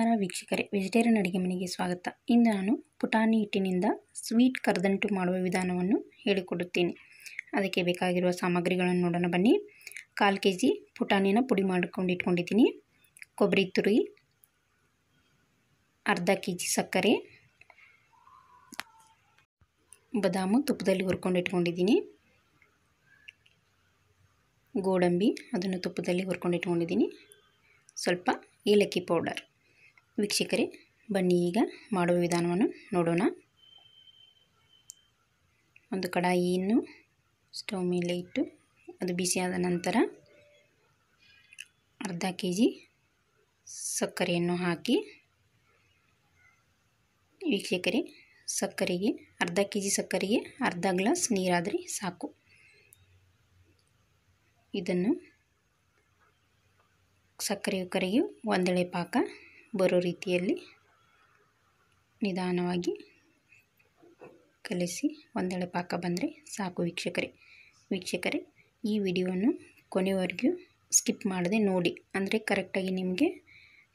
ನಮಸ್ಕಾರ ವೀಕ್ಷಕರೇ ವೆಜಿಟೇರಿಯನ್ ಅಡುಗೆ ಮನೆಗೆ ಸ್ವಾಗತ ಇಂದು ನಾನು ಪುಟಾಣಿ ಹಿಟ್ಟಿನಿಂದ ಸ್ವೀಟ್ ಕರದಂಟು ಮಾಡುವ ವಿಧಾನವನ್ನು ಹೇಳಿಕೊಡುತ್ತೇನೆ ಅದಕ್ಕೆ ಬೇಕಾಗಿರುವ ಸಾಮಗ್ರಿಗಳನ್ನು ನೋಡೋಣ ಬನ್ನಿ ಕಾಲು ಕೆ ಜಿ ಪುಟಾಣಿನ ಪುಡಿ ಮಾಡಿಕೊಂಡು ಇಟ್ಕೊಂಡಿದ್ದೀನಿ ಕೊಬ್ಬರಿ ತುರಿ ಅರ್ಧ ಕೆ ಜಿ ಸಕ್ಕರೆ ಬದಾಮು ತುಪ್ಪದಲ್ಲಿ ಹುರ್ಕೊಂಡು ಇಟ್ಕೊಂಡಿದ್ದೀನಿ ಗೋಡಂಬಿ ಅದನ್ನು ತುಪ್ಪದಲ್ಲಿ ಹುರ್ಕೊಂಡು ಇಟ್ಕೊಂಡಿದ್ದೀನಿ ಸ್ವಲ್ಪ ಏಲಕ್ಕಿ ಪೌಡರ್ ವೀಕ್ಷಕರೇ ಬನ್ನಿ ಈಗ ಮಾಡುವ ವಿಧಾನವನ್ನು ನೋಡೋಣ ಒಂದು ಕಡಾಯಿಯನ್ನು ಸ್ಟವ್ ಮೇಲೆ ಇಟ್ಟು ಅದು ಬಿಸಿಯಾದ ನಂತರ ಅರ್ಧ ಕೆ ಜಿ ಸಕ್ಕರೆಯನ್ನು ಹಾಕಿ ವೀಕ್ಷಕರೇ ಸಕ್ಕರೆಗೆ ಅರ್ಧ ಕೆ ಜಿ ಸಕ್ಕರೆಗೆ ಅರ್ಧ ಗ್ಲಾಸ್ ನೀರಾದರೆ ಸಾಕು ಇದನ್ನು ಸಕ್ಕರೆಯು ಕರೆಯು ಒಂದೆಳೆ ಪಾಕ ಬರೋ ರೀತಿಯಲ್ಲಿ ನಿಧಾನವಾಗಿ ಕಲಿಸಿ ಒಂದೆಳೆ ಪಾಕ ಬಂದರೆ ಸಾಕು ವೀಕ್ಷಕರೇ ವೀಕ್ಷಕರೇ ಈ ವಿಡಿಯೋವನ್ನು ಕೊನೆವರೆಗೂ ಸ್ಕಿಪ್ ಮಾಡದೆ ನೋಡಿ ಅಂದರೆ ಕರೆಕ್ಟಾಗಿ ನಿಮಗೆ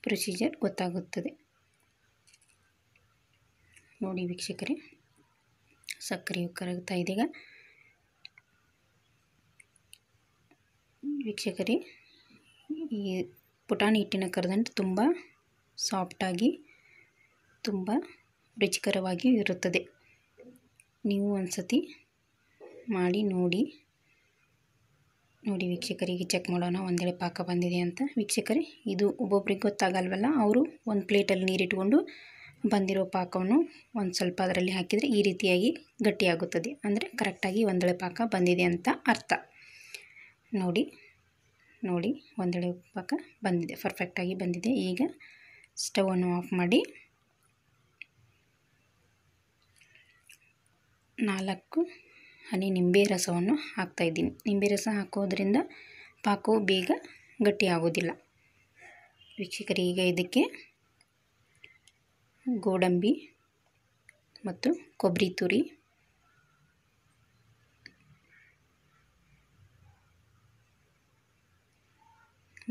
ಪ್ರೊಸೀಜರ್ ಗೊತ್ತಾಗುತ್ತದೆ ನೋಡಿ ವೀಕ್ಷಕರೇ ಸಕ್ಕರೆಯು ಕರಗ್ತಾ ಇದೀಗ ವೀಕ್ಷಕರೇ ಈ ಪುಟಾಣಿ ಹಿಟ್ಟಿನ ಕರದಂಟು ತುಂಬ ಸಾಫ್ಟಾಗಿ ತುಂಬ ರುಚಿಕರವಾಗಿ ಇರುತ್ತದೆ ನೀವು ಒಂದ್ಸತಿ ಮಾಡಿ ನೋಡಿ ನೋಡಿ ವೀಕ್ಷಕರಿಗೆ ಚೆಕ್ ಮಾಡೋಣ ಒಂದೆಡೆ ಪಾಕ ಬಂದಿದೆ ಅಂತ ವೀಕ್ಷಕರೇ ಇದು ಒಬ್ಬೊಬ್ರಿಗೆ ಗೊತ್ತಾಗಲ್ವಲ್ಲ ಅವರು ಒಂದು ಪ್ಲೇಟಲ್ಲಿ ನೀರಿಟ್ಕೊಂಡು ಬಂದಿರೋ ಪಾಕವನ್ನು ಒಂದು ಸ್ವಲ್ಪ ಅದರಲ್ಲಿ ಹಾಕಿದರೆ ಈ ರೀತಿಯಾಗಿ ಗಟ್ಟಿಯಾಗುತ್ತದೆ ಅಂದರೆ ಕರೆಕ್ಟಾಗಿ ಒಂದೇಳೆ ಪಾಕ ಬಂದಿದೆ ಅಂತ ಅರ್ಥ ನೋಡಿ ನೋಡಿ ಒಂದೆಳೆ ಪಾಕ ಬಂದಿದೆ ಪರ್ಫೆಕ್ಟಾಗಿ ಬಂದಿದೆ ಈಗ ಸ್ಟವನ್ನು ಆಫ್ ಮಾಡಿ ನಾಲ್ಕು ಹನಿ ನಿಂಬೆ ರಸವನ್ನು ಹಾಕ್ತಾಯಿದ್ದೀನಿ ನಿಂಬೆ ರಸ ಹಾಕೋದ್ರಿಂದ ಪಾಕವು ಬೇಗ ಗಟ್ಟಿ ಆಗೋದಿಲ್ಲ ಈಗ ಇದಕ್ಕೆ ಗೋಡಂಬಿ ಮತ್ತು ಕೊಬ್ಬರಿ ತುರಿ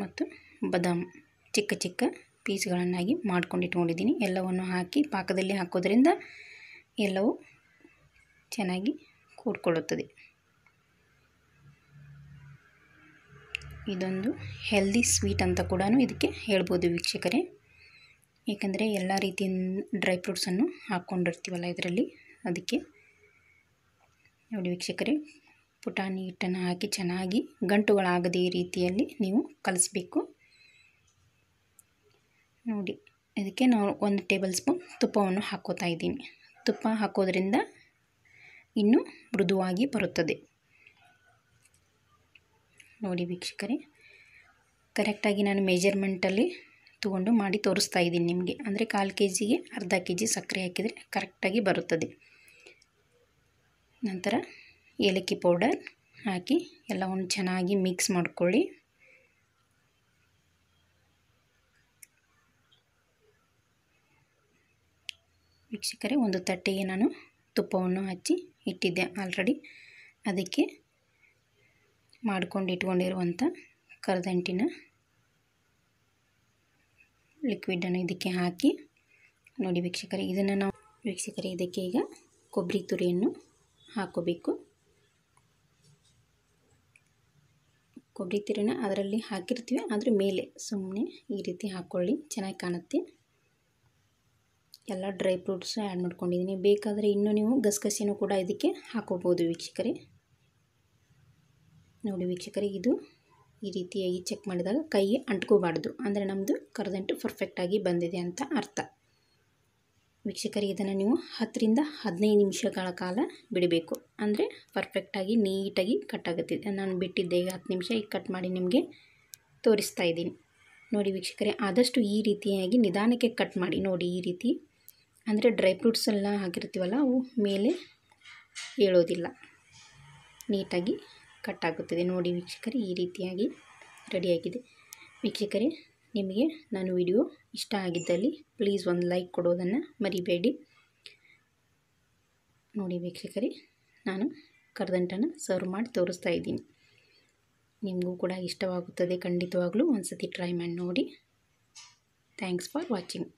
ಮತ್ತು ಬದಾಮ್ ಚಿಕ್ಕ ಚಿಕ್ಕ ಪೀಸ್ಗಳನ್ನಾಗಿ ಮಾಡ್ಕೊಂಡು ಇಟ್ಕೊಂಡಿದ್ದೀನಿ ಎಲ್ಲವನ್ನು ಹಾಕಿ ಪಾಕದಲ್ಲಿ ಹಾಕೋದ್ರಿಂದ ಎಲ್ಲವೂ ಚೆನ್ನಾಗಿ ಕೂಡ್ಕೊಳ್ಳುತ್ತದೆ ಇದೊಂದು ಹೆಲ್ದಿ ಸ್ವೀಟ್ ಅಂತ ಕೂಡ ಇದಕ್ಕೆ ಹೇಳ್ಬೋದು ವೀಕ್ಷಕರೇ ಏಕೆಂದರೆ ಎಲ್ಲ ರೀತಿಯ ಡ್ರೈ ಫ್ರೂಟ್ಸನ್ನು ಹಾಕ್ಕೊಂಡಿರ್ತೀವಲ್ಲ ಇದರಲ್ಲಿ ಅದಕ್ಕೆ ನೋಡಿ ವೀಕ್ಷಕರೇ ಪುಟಾಣಿ ಹಿಟ್ಟನ್ನು ಹಾಕಿ ಚೆನ್ನಾಗಿ ಗಂಟುಗಳಾಗದೇ ರೀತಿಯಲ್ಲಿ ನೀವು ಕಲಿಸ್ಬೇಕು ನೋಡಿ ಇದಕ್ಕೆ ನಾನು ಒಂದು ಟೇಬಲ್ ಸ್ಪೂನ್ ತುಪ್ಪವನ್ನು ಹಾಕೋತಾ ಇದ್ದೀನಿ ತುಪ್ಪ ಹಾಕೋದ್ರಿಂದ ಇನ್ನೂ ಮೃದುವಾಗಿ ಬರುತ್ತದೆ ನೋಡಿ ವೀಕ್ಷಕರೇ ಕರೆಕ್ಟಾಗಿ ನಾನು ಮೇಜರ್ಮೆಂಟಲ್ಲಿ ತೊಗೊಂಡು ಮಾಡಿ ತೋರಿಸ್ತಾ ಇದ್ದೀನಿ ನಿಮಗೆ ಅಂದರೆ ಕಾಲು ಕೆ ಜಿಗೆ ಅರ್ಧ ಕೆ ಜಿ ಸಕ್ಕರೆ ಹಾಕಿದರೆ ಕರೆಕ್ಟಾಗಿ ಬರುತ್ತದೆ ನಂತರ ಏಲಕ್ಕಿ ಪೌಡರ್ ಹಾಕಿ ಎಲ್ಲವನ್ನು ಚೆನ್ನಾಗಿ ಮಿಕ್ಸ್ ಮಾಡಿಕೊಳ್ಳಿ ವೀಕ್ಷಕರೇ ಒಂದು ತಟ್ಟೆಗೆ ನಾನು ತುಪ್ಪವನ್ನು ಹಚ್ಚಿ ಇಟ್ಟಿದ್ದೆ ಆಲ್ರೆಡಿ ಅದಕ್ಕೆ ಮಾಡ್ಕೊಂಡು ಇಟ್ಕೊಂಡಿರುವಂಥ ಕರದಂಟಿನ ಲಿಕ್ವಿಡನ್ನು ಇದಕ್ಕೆ ಹಾಕಿ ನೋಡಿ ವೀಕ್ಷಕರೇ ಇದನ್ನು ನಾವು ವೀಕ್ಷಕರೇ ಇದಕ್ಕೆ ಈಗ ಕೊಬ್ಬರಿ ತುರಿಯನ್ನು ಹಾಕೋಬೇಕು ಕೊಬ್ಬರಿ ತುರಿನ ಅದರಲ್ಲಿ ಹಾಕಿರ್ತೀವಿ ಅದ್ರ ಮೇಲೆ ಸುಮ್ಮನೆ ಈ ರೀತಿ ಹಾಕ್ಕೊಳ್ಳಿ ಚೆನ್ನಾಗಿ ಕಾಣುತ್ತೆ ಎಲ್ಲ ಡ್ರೈ ಫ್ರೂಟ್ಸ್ ಆ್ಯಡ್ ಮಾಡ್ಕೊಂಡಿದ್ದೀನಿ ಬೇಕಾದರೆ ಇನ್ನೂ ನೀವು ಗಸಗಸಿನೂ ಕೂಡ ಇದಕ್ಕೆ ಹಾಕೋಬೋದು ವೀಕ್ಷಕರೇ ನೋಡಿ ವೀಕ್ಷಕರೇ ಇದು ಈ ರೀತಿಯಾಗಿ ಚೆಕ್ ಮಾಡಿದಾಗ ಕೈ ಅಂಟ್ಕೋಬಾರ್ದು ಅಂದರೆ ನಮ್ಮದು ಕರದಂಟು ಪರ್ಫೆಕ್ಟಾಗಿ ಬಂದಿದೆ ಅಂತ ಅರ್ಥ ವೀಕ್ಷಕರಿ ಇದನ್ನು ನೀವು ಹತ್ತರಿಂದ ಹದಿನೈದು ನಿಮಿಷಗಳ ಕಾಲ ಬಿಡಬೇಕು ಅಂದರೆ ಪರ್ಫೆಕ್ಟಾಗಿ ನೀಟಾಗಿ ಕಟ್ ಆಗುತ್ತಿದೆ ನಾನು ಬಿಟ್ಟಿದ್ದೆ ಈಗ ಹತ್ತು ನಿಮಿಷ ಈಗ ಕಟ್ ಮಾಡಿ ನಿಮಗೆ ತೋರಿಸ್ತಾ ಇದ್ದೀನಿ ನೋಡಿ ವೀಕ್ಷಕರೇ ಆದಷ್ಟು ಈ ರೀತಿಯಾಗಿ ನಿಧಾನಕ್ಕೆ ಕಟ್ ಮಾಡಿ ನೋಡಿ ಈ ರೀತಿ ಅಂದರೆ ಡ್ರೈ ಫ್ರೂಟ್ಸ್ ಎಲ್ಲ ಹಾಕಿರ್ತೀವಲ್ಲ ಅವು ಮೇಲೆ ಏಳೋದಿಲ್ಲ ನೀಟಾಗಿ ಕಟ್ ಆಗುತ್ತದೆ ನೋಡಿ ವೀಕ್ಷಕರೇ ಈ ರೀತಿಯಾಗಿ ರೆಡಿಯಾಗಿದೆ ವೀಕ್ಷಕರೇ ನಿಮಗೆ ನಾನು ವಿಡಿಯೋ ಇಷ್ಟ ಆಗಿದ್ದಲ್ಲಿ ಪ್ಲೀಸ್ ಒಂದು ಲೈಕ್ ಕೊಡೋದನ್ನು ಮರಿಬೇಡಿ ನೋಡಿ ವೀಕ್ಷಕರೇ ನಾನು ಕರ್ದಂಟನ್ನು ಸರ್ವ್ ಮಾಡಿ ತೋರಿಸ್ತಾ ಇದ್ದೀನಿ ನಿಮಗೂ ಕೂಡ ಇಷ್ಟವಾಗುತ್ತದೆ ಖಂಡಿತವಾಗಲೂ ಒಂದು ಸತಿ ಟ್ರೈ ಮಾಡಿ ನೋಡಿ ಥ್ಯಾಂಕ್ಸ್ ಫಾರ್ ವಾಚಿಂಗ್